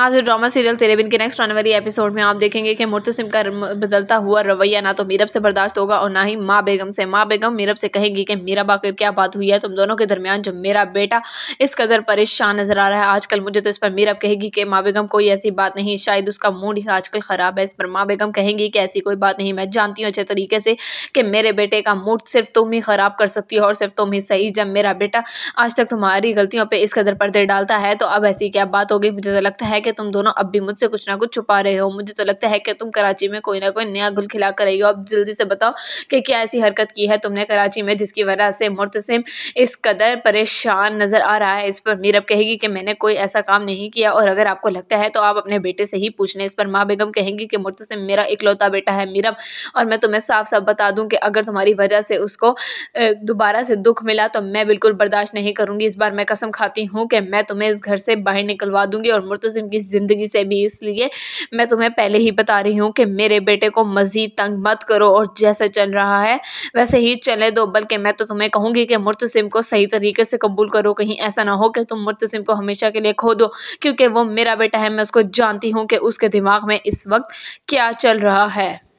आज drama serial तेरे बिन के नेक्स्ट आने वाली एपिसोड में आप देखेंगे कि मुर्तसिम का बदलता हुआ रवैया ना तो मीरब से बर्दाश्त होगा और ना ही माँ बेगम से माँ बेगम मीरब से कहेंगी कि मीरा बाकर क्या बात हुई है तुम दोनों के दरमियान जो मेरा बेटा इस कदर परेशान नजर आ रहा है आजकल मुझे तो इस पर मीरब कहेगी कि माँ बेगम कोई ऐसी बात नहीं शायद उसका मूड ही आजकल ख़राब है इस पर माँ बेगम कहेंगी कि ऐसी कोई बात नहीं मैं जानती हूँ अच्छे तरीके से कि मेरे बेटे का मूड सिर्फ तुम ही ख़राब कर सकती हो और सिर्फ तुम ही सही जब मेरा बेटा आज तक तुम्हारी गलतियों पर इस कदर पर्दे डालता है तो अब ऐसी क्या बात होगी मुझे तो लगता है कि कि तुम दोनों अब भी मुझसे कुछ ना कुछ छुपा रहे हो मुझे तो लगता है कि तुम कराची में कोई ना कोई नया गुल खिला कर रही हो अब जल्दी से बताओ कि क्या ऐसी हरकत की है तुमने कराची में जिसकी वजह से मुर्तसिम इस कदर परेशान नज़र आ रहा है इस पर मीरब कहेगी कि मैंने कोई ऐसा काम नहीं किया और अगर आपको लगता है तो आप अपने बेटे से ही पूछ इस पर माँ बेगम कहेंगी कि मुर्तसिम मेरा इकलौता बेटा है मीरब और मैं तुम्हें साफ साफ बता दूँ कि अगर तुम्हारी वजह से उसको दोबारा से दुख मिला तो मैं बिल्कुल बर्दाश्त नहीं करूँगी इस बार मैं कसम खाती हूँ कि मैं तुम्हें इस घर से बाहर निकलवा दूँगी और मुर्तसिम दूंगी ज़िंदगी से भी इसलिए मैं तुम्हें पहले ही बता रही हूँ कि मेरे बेटे को मज़ीद तंग मत करो और जैसे चल रहा है वैसे ही चले दो बल्कि मैं तो तुम्हें कहूँगी कि मुर्तसिम को सही तरीके से कबूल करो कहीं ऐसा ना हो कि तुम मुर्तसिम को हमेशा के लिए खो दो क्योंकि वो मेरा बेटा है मैं उसको जानती हूँ कि उसके दिमाग में इस वक्त क्या चल रहा है